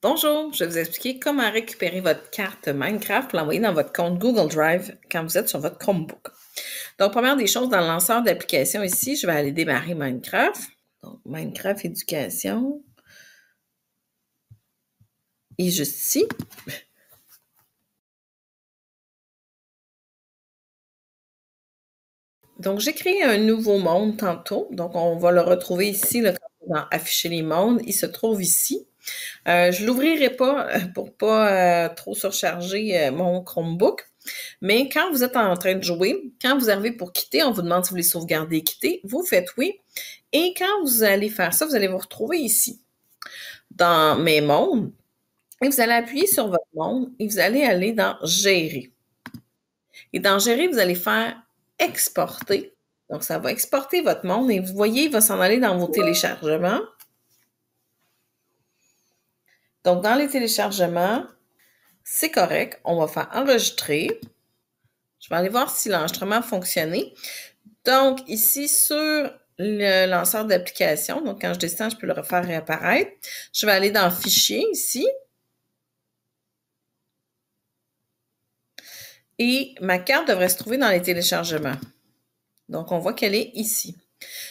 Bonjour, je vais vous expliquer comment récupérer votre carte Minecraft pour l'envoyer dans votre compte Google Drive quand vous êtes sur votre Chromebook. Donc, première des choses, dans le lanceur d'application ici, je vais aller démarrer Minecraft. Donc, Minecraft Éducation. Et juste ici, Donc, j'ai créé un nouveau monde tantôt. Donc, on va le retrouver ici, là, dans Afficher les mondes. Il se trouve ici. Je euh, je l'ouvrirai pas euh, pour pas euh, trop surcharger mon Chromebook. Mais quand vous êtes en train de jouer, quand vous arrivez pour quitter, on vous demande si vous voulez sauvegarder et quitter. Vous faites oui. Et quand vous allez faire ça, vous allez vous retrouver ici, dans mes mondes. Et vous allez appuyer sur votre monde et vous allez aller dans Gérer. Et dans Gérer, vous allez faire Exporter. Donc, ça va exporter votre monde et vous voyez, il va s'en aller dans vos téléchargements. Donc, dans les téléchargements, c'est correct. On va faire enregistrer. Je vais aller voir si l'enregistrement a fonctionné. Donc, ici, sur le lanceur d'application, donc quand je descends, je peux le refaire réapparaître. Je vais aller dans Fichier ici. Et ma carte devrait se trouver dans les téléchargements. Donc, on voit qu'elle est ici.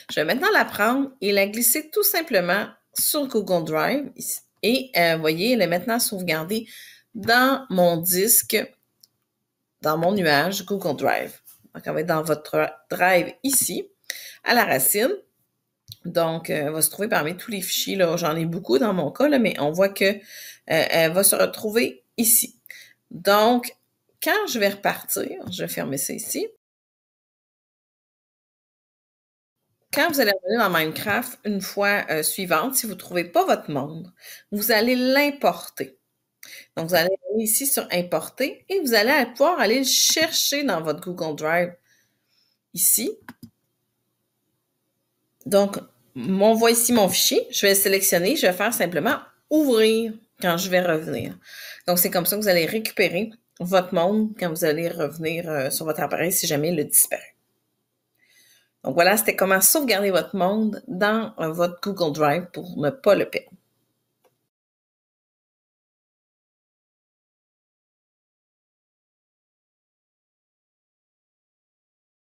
Je vais maintenant la prendre et la glisser tout simplement sur Google Drive, ici, et euh, vous voyez, elle est maintenant sauvegardée dans mon disque, dans mon nuage Google Drive. Donc, elle va être dans votre drive ici, à la racine. Donc, euh, elle va se trouver parmi tous les fichiers. J'en ai beaucoup dans mon cas, mais on voit qu'elle euh, elle va se retrouver ici. Donc, quand je vais repartir, je vais fermer ça ici. Quand vous allez revenir dans Minecraft une fois euh, suivante, si vous ne trouvez pas votre monde, vous allez l'importer. Donc, vous allez aller ici sur Importer et vous allez pouvoir aller le chercher dans votre Google Drive ici. Donc, on voit ici mon fichier. Je vais le sélectionner. Je vais faire simplement ouvrir quand je vais revenir. Donc, c'est comme ça que vous allez récupérer votre monde quand vous allez revenir euh, sur votre appareil si jamais il le disparaît. Donc voilà, c'était comment sauvegarder votre monde dans votre Google Drive pour ne pas le perdre.